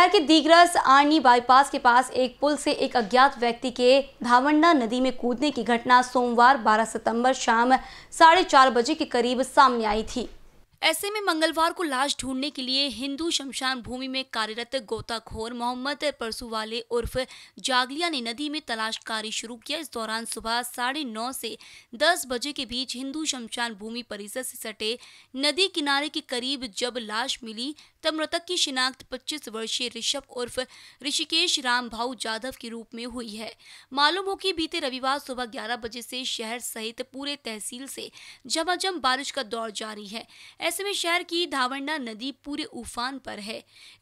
शहर के दीगरस Arnie bypass के पास एक पुल से एक अज्ञात व्यक्ति के धावंडा नदी में कूदने की घटना सोमवार 12 सितंबर शाम साढ़े चार बजे के करीब सामने आई थी ऐसे में मंगलवार को लाश ढूंढने के लिए हिंदू शमशान भूमि में कार्यरत गोताखोर मोहम्मद परसू वाले उर्फ जागलिया ने नदी में तलाश कार्य शुरू किया इस दौरान सुबह साढ़े नौ से दस बजे के बीच हिंदू शमशान भूमि परिसर से सटे नदी किनारे के करीब जब लाश मिली तब मृतक की शिनाख्त 25 वर्षीय ऋषभ उर्फ ऋषिकेश राम भाऊ जाधव के रूप में हुई है मालूम हो कि बीते रविवार सुबह 11 बजे से शहर सहित पूरे तहसील से झमाझम बारिश का दौर जारी है ऐसे में शहर की धावंडा नदी पूरे उफान पर है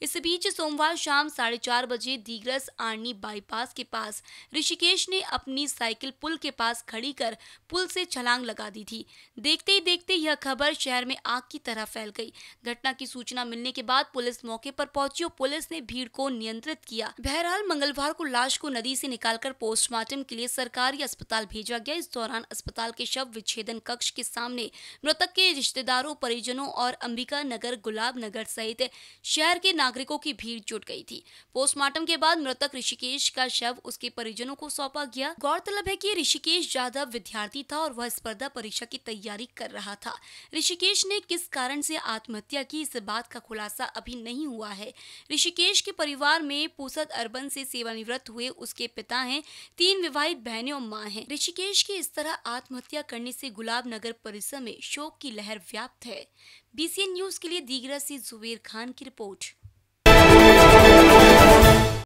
इस बीच सोमवार शाम साढ़े चार बजे दीग्रस आर्नी बाईपास के पास ऋषिकेश ने अपनी साइकिल पुल के पास खड़ी कर पुल से छलांग लगा दी थी देखते ही देखते यह खबर शहर में आग की तरह फैल गई घटना की सूचना मिलने के बाद पुलिस मौके पर पहुंची और पुलिस ने भीड़ को नियंत्रित किया बहरहाल मंगलवार को लाश को नदी से निकालकर पोस्टमार्टम के लिए सरकारी अस्पताल भेजा गया इस दौरान अस्पताल के शव विच्छेदन कक्ष के सामने मृतक के रिश्तेदारों परिजनों स्टेशनों और अंबिका नगर गुलाब नगर सहित शहर के नागरिकों की भीड़ जुट गई थी पोस्टमार्टम के बाद मृतक ऋषिकेश का शव उसके परिजनों को सौंपा गया गौरतलब है की ऋषिकेश यादव विद्यार्थी था और वह स्पर्धा परीक्षा की तैयारी कर रहा था ऋषिकेश ने किस कारण से आत्महत्या की इस बात का खुलासा अभी नहीं हुआ है ऋषिकेश के परिवार में पूसद अर्बन से सेवानिवृत्त हुए उसके पिता हैं तीन विवाहित बहनें और मां हैं ऋषिकेश की इस तरह आत्महत्या करने से गुलाब नगर परिसर में शोक की लहर व्याप्त है बीसीएन न्यूज़ के लिए दीगरा से जुबेर खान की रिपोर्ट